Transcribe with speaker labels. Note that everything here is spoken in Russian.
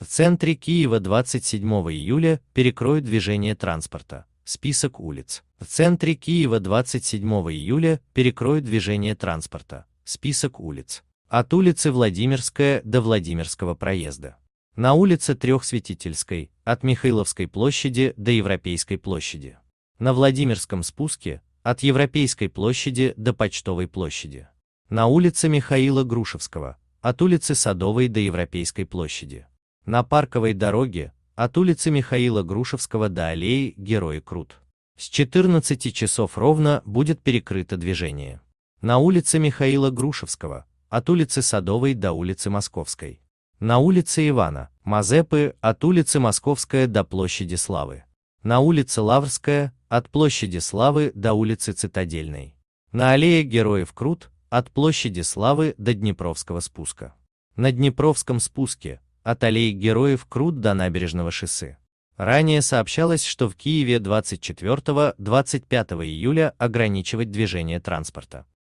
Speaker 1: В центре Киева 27 июля перекроют движение транспорта. Список улиц. В центре Киева 27 июля перекроют движение транспорта. Список улиц. От улицы Владимирская до Владимирского проезда. На улице Трехсветительской, от Михайловской площади до Европейской площади. На Владимирском спуске, от Европейской площади до Почтовой площади. На улице Михаила Грушевского, от улицы Садовой до Европейской площади на парковой дороге от улицы Михаила Грушевского до аллеи Герои Крут. С 14 часов ровно будет перекрыто движение. На улице Михаила Грушевского, от улицы Садовой до улицы Московской. На улице Ивана, Мазепы, от улицы Московская до площади Славы. На улице Лаврская, от площади Славы до улицы Цитадельной. На аллее Героев Крут, от площади Славы до Днепровского спуска. На Днепровском спуске, от аллей героев Крут до набережного Шисы. Ранее сообщалось, что в Киеве 24-25 июля ограничивать движение транспорта.